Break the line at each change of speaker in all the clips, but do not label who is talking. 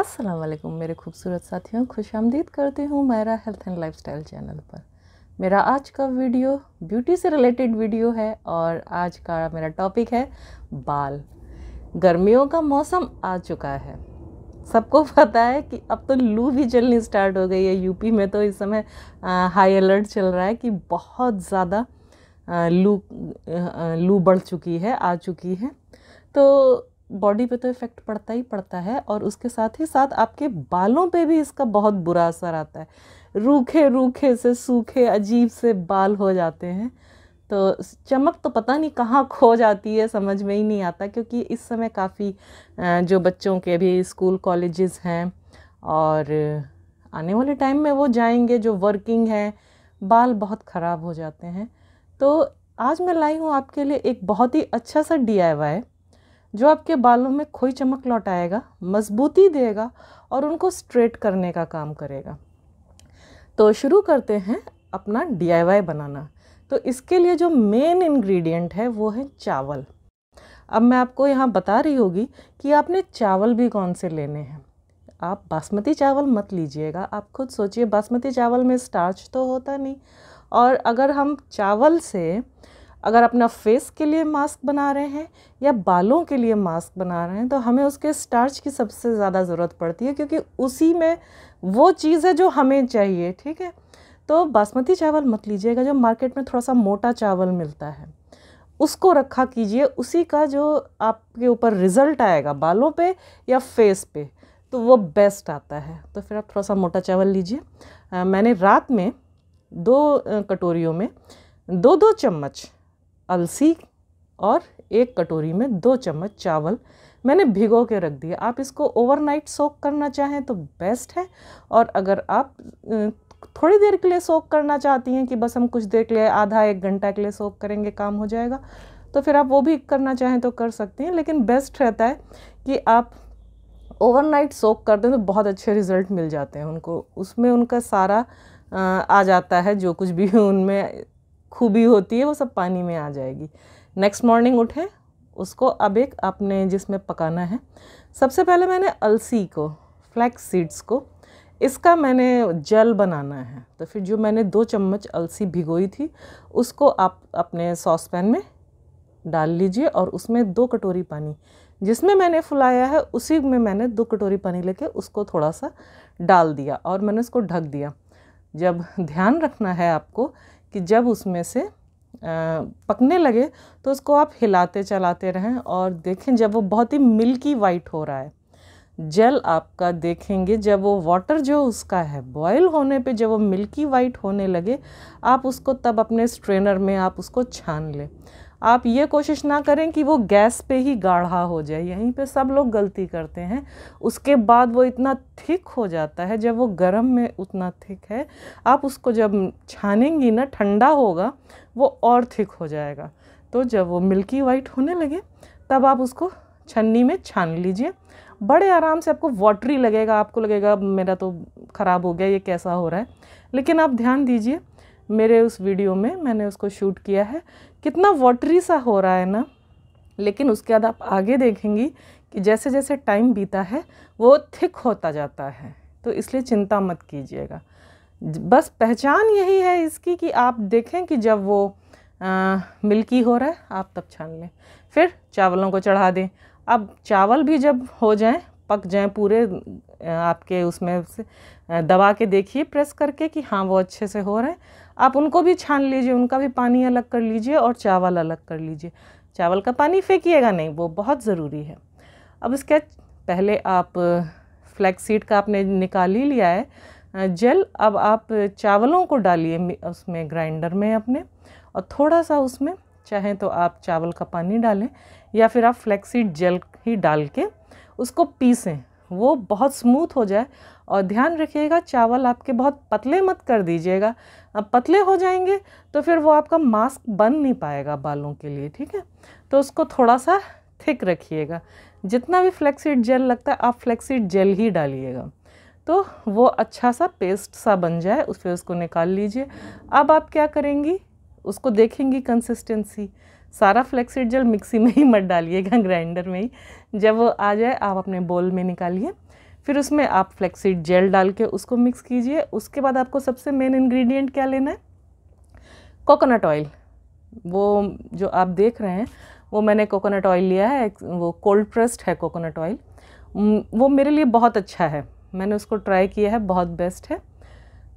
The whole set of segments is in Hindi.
असलम मेरे खूबसूरत साथियों खुश आमदीद करती हूँ मेरा हेल्थ एंड लाइफस्टाइल चैनल पर मेरा आज का वीडियो ब्यूटी से रिलेटेड वीडियो है और आज का मेरा टॉपिक है बाल गर्मियों का मौसम आ चुका है सबको पता है कि अब तो लू भी चलनी स्टार्ट हो गई है यूपी में तो इस समय हाई अलर्ट चल रहा है कि बहुत ज़्यादा लू लू बढ़ चुकी है आ चुकी है तो बॉडी पे तो इफ़ेक्ट पड़ता ही पड़ता है और उसके साथ ही साथ आपके बालों पे भी इसका बहुत बुरा असर आता है रूखे रूखे से सूखे अजीब से बाल हो जाते हैं तो चमक तो पता नहीं कहाँ खो जाती है समझ में ही नहीं आता क्योंकि इस समय काफ़ी जो बच्चों के अभी स्कूल कॉलेजेस हैं और आने वाले टाइम में वो जाएंगे जो वर्किंग है बाल बहुत ख़राब हो जाते हैं तो आज मैं लाई हूँ आपके लिए एक बहुत ही अच्छा सा डी जो आपके बालों में खोई चमक लौटाएगा मजबूती देगा और उनको स्ट्रेट करने का काम करेगा तो शुरू करते हैं अपना डी बनाना तो इसके लिए जो मेन इंग्रेडिएंट है वो है चावल अब मैं आपको यहाँ बता रही होगी कि आपने चावल भी कौन से लेने हैं आप बासमती चावल मत लीजिएगा आप खुद सोचिए बासमती चावल में स्टार्च तो होता नहीं और अगर हम चावल से अगर अपना फेस के लिए मास्क बना रहे हैं या बालों के लिए मास्क बना रहे हैं तो हमें उसके स्टार्च की सबसे ज़्यादा ज़रूरत पड़ती है क्योंकि उसी में वो चीज़ है जो हमें चाहिए ठीक है तो बासमती चावल मत लीजिएगा जो मार्केट में थोड़ा सा मोटा चावल मिलता है उसको रखा कीजिए उसी का जो आपके ऊपर रिज़ल्ट आएगा बालों पे या फेस पे तो वो बेस्ट आता है तो फिर आप थोड़ा सा मोटा चावल लीजिए मैंने रात में दो कटोरियों में दो दो चम्मच अलसी और एक कटोरी में दो चम्मच चावल मैंने भिगो के रख दिया आप इसको ओवरनाइट सोक करना चाहें तो बेस्ट है और अगर आप थोड़ी देर के लिए सोक करना चाहती हैं कि बस हम कुछ देर के लिए आधा एक घंटा के लिए सोक करेंगे काम हो जाएगा तो फिर आप वो भी करना चाहें तो कर सकती हैं लेकिन बेस्ट रहता है कि आप ओवरनाइट सोक कर दें तो बहुत अच्छे रिज़ल्ट मिल जाते हैं उनको उसमें उनका सारा आ जाता है जो कुछ भी उनमें खूबी होती है वो सब पानी में आ जाएगी नेक्स्ट मॉर्निंग उठे उसको अब एक आपने जिसमें पकाना है सबसे पहले मैंने अलसी को फ्लैक्स सीड्स को इसका मैंने जल बनाना है तो फिर जो मैंने दो चम्मच अलसी भिगोई थी उसको आप अपने सॉस पैन में डाल लीजिए और उसमें दो कटोरी पानी जिसमें मैंने फुलाया है उसी में मैंने दो कटोरी पानी लेके उसको थोड़ा सा डाल दिया और मैंने उसको ढक दिया जब ध्यान रखना है आपको कि जब उसमें से पकने लगे तो उसको आप हिलाते चलाते रहें और देखें जब वो बहुत ही मिल्की वाइट हो रहा है जल आपका देखेंगे जब वो वाटर जो उसका है बॉयल होने पे जब वो मिल्की वाइट होने लगे आप उसको तब अपने स्ट्रेनर में आप उसको छान लें आप ये कोशिश ना करें कि वो गैस पे ही गाढ़ा हो जाए यहीं पे सब लोग गलती करते हैं उसके बाद वो इतना थिक हो जाता है जब वो गर्म में उतना थिक है आप उसको जब छानेंगी ना ठंडा होगा वो और थिक हो जाएगा तो जब वो मिल्की वाइट होने लगे तब आप उसको छन्नी में छान लीजिए बड़े आराम से आपको वाटरी लगेगा आपको लगेगा मेरा तो ख़राब हो गया ये कैसा हो रहा है लेकिन आप ध्यान दीजिए मेरे उस वीडियो में मैंने उसको शूट किया है कितना वाटरी सा हो रहा है ना लेकिन उसके बाद आप आगे देखेंगी कि जैसे जैसे टाइम बीता है वो थिक होता जाता है तो इसलिए चिंता मत कीजिएगा बस पहचान यही है इसकी कि आप देखें कि जब वो आ, मिल्की हो रहा है आप तब छान लें फिर चावलों को चढ़ा दें अब चावल भी जब हो जाएं पक जाएं पूरे आपके उसमें से दबा के देखिए प्रेस करके कि हाँ वो अच्छे से हो रहे हैं आप उनको भी छान लीजिए उनका भी पानी अलग कर लीजिए और चावल अलग कर लीजिए चावल का पानी फेंकिएगा नहीं वो बहुत ज़रूरी है अब इसके पहले आप फ्लैक्स सीड का आपने निकाल ही लिया है जेल अब आप चावलों को डालिए उसमें ग्राइंडर में अपने और थोड़ा सा उसमें चाहें तो आप चावल का पानी डालें या फिर आप फ्लैक्सीड जेल ही डाल के उसको पीसें वो बहुत स्मूथ हो जाए और ध्यान रखिएगा चावल आपके बहुत पतले मत कर दीजिएगा अब पतले हो जाएंगे तो फिर वो आपका मास्क बन नहीं पाएगा बालों के लिए ठीक है तो उसको थोड़ा सा थिक रखिएगा जितना भी फ्लेक्सीड जेल लगता है आप फ्लेक्सीड जेल ही डालिएगा तो वो अच्छा सा पेस्ट सा बन जाए उस पर उसको निकाल लीजिए अब आप क्या करेंगी उसको देखेंगी कंसिस्टेंसी सारा फ्लैक्सीड जल मिक्सी में ही मत डालिएगा ग्राइंडर में ही जब वो आ जाए आप अपने बोल में निकालिए फिर उसमें आप फ्लैक्सीड जेल डाल के उसको मिक्स कीजिए उसके बाद आपको सबसे मेन इंग्रेडिएंट क्या लेना है कोकोनट ऑयल वो जो आप देख रहे हैं वो मैंने कोकोनट ऑयल लिया है वो कोल्ड प्रेस्ड है कोकोनट ऑयल वो मेरे लिए बहुत अच्छा है मैंने उसको ट्राई किया है बहुत बेस्ट है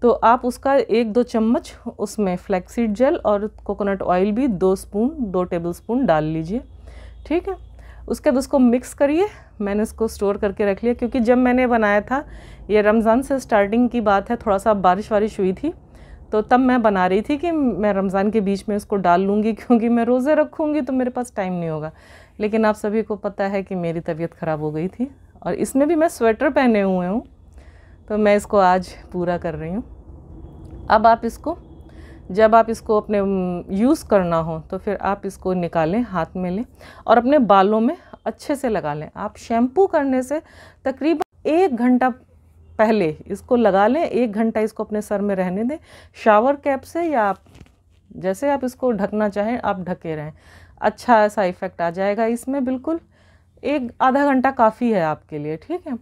तो आप उसका एक दो चम्मच उसमें फ्लैक्सीड जेल और कोकोनट ऑयल भी दो स्पून दो टेबल स्पून डाल लीजिए ठीक है उसके बाद उसको मिक्स करिए मैंने इसको स्टोर करके रख लिया क्योंकि जब मैंने बनाया था ये रमज़ान से स्टार्टिंग की बात है थोड़ा सा बारिश वारिश हुई थी तो तब मैं बना रही थी कि मैं रमज़ान के बीच में उसको डाल लूँगी क्योंकि मैं रोज़े रखूँगी तो मेरे पास टाइम नहीं होगा लेकिन आप सभी को पता है कि मेरी तबीयत ख़राब हो गई थी और इसमें भी मैं स्वेटर पहने हुए हूँ तो मैं इसको आज पूरा कर रही हूँ अब आप इसको जब आप इसको अपने यूज़ करना हो तो फिर आप इसको निकालें हाथ में लें और अपने बालों में अच्छे से लगा लें आप शैम्पू करने से तकरीबन एक घंटा पहले इसको लगा लें एक घंटा इसको अपने सर में रहने दें शावर कैप से या आप जैसे आप इसको ढकना चाहें आप ढके रहें अच्छा ऐसा इफ़ेक्ट आ जाएगा इसमें बिल्कुल एक आधा घंटा काफ़ी है आपके लिए ठीक है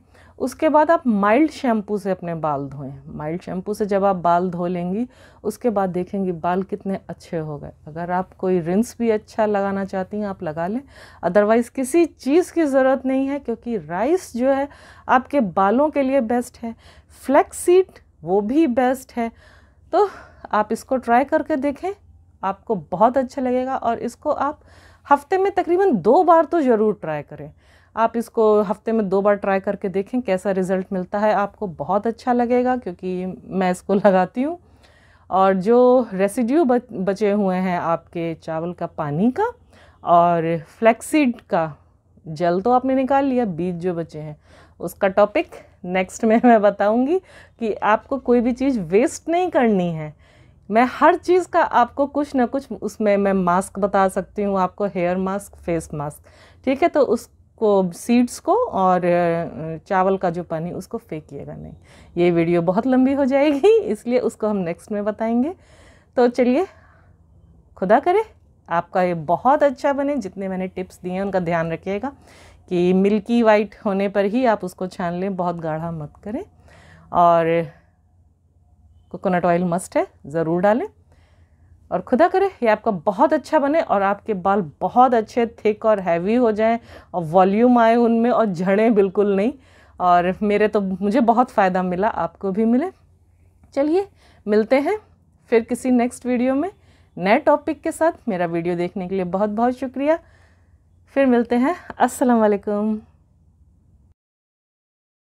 उसके बाद आप माइल्ड शैम्पू से अपने बाल धोएं माइल्ड शैम्पू से जब आप बाल धो लेंगी उसके बाद देखेंगी बाल कितने अच्छे हो गए अगर आप कोई रिंस भी अच्छा लगाना चाहती हैं आप लगा लें अदरवाइज़ किसी चीज़ की ज़रूरत नहीं है क्योंकि राइस जो है आपके बालों के लिए बेस्ट है फ्लैक्सीट वो भी बेस्ट है तो आप इसको ट्राई करके देखें आपको बहुत अच्छा लगेगा और इसको आप हफ्ते में तकरीबन दो बार तो ज़रूर ट्राई करें आप इसको हफ्ते में दो बार ट्राई करके देखें कैसा रिज़ल्ट मिलता है आपको बहुत अच्छा लगेगा क्योंकि मैं इसको लगाती हूँ और जो रेसिड्यू बच, बचे हुए हैं आपके चावल का पानी का और फ्लैक्सीड का जल तो आपने निकाल लिया बीज जो बचे हैं उसका टॉपिक नेक्स्ट में मैं बताऊंगी कि आपको कोई भी चीज़ वेस्ट नहीं करनी है मैं हर चीज़ का आपको कुछ ना कुछ उसमें मैं मास्क बता सकती हूँ आपको हेयर मास्क फेस मास्क ठीक है तो उस उसको सीड्स को और चावल का जो पानी उसको फेंकिएगा नहीं ये वीडियो बहुत लंबी हो जाएगी इसलिए उसको हम नेक्स्ट में बताएंगे तो चलिए खुदा करे आपका ये बहुत अच्छा बने जितने मैंने टिप्स दिए हैं उनका ध्यान रखिएगा कि मिल्की वाइट होने पर ही आप उसको छान लें बहुत गाढ़ा मत करें और कोकोनट ऑयल मस्ट है ज़रूर डालें और खुदा करे ये आपका बहुत अच्छा बने और आपके बाल बहुत अच्छे थिक और हैवी हो जाएं और वॉल्यूम आए उनमें और झड़ें बिल्कुल नहीं और मेरे तो मुझे बहुत फ़ायदा मिला आपको भी मिले चलिए मिलते हैं फिर किसी नेक्स्ट वीडियो में नए टॉपिक के साथ मेरा वीडियो देखने के लिए बहुत बहुत शुक्रिया फिर मिलते हैं असलकम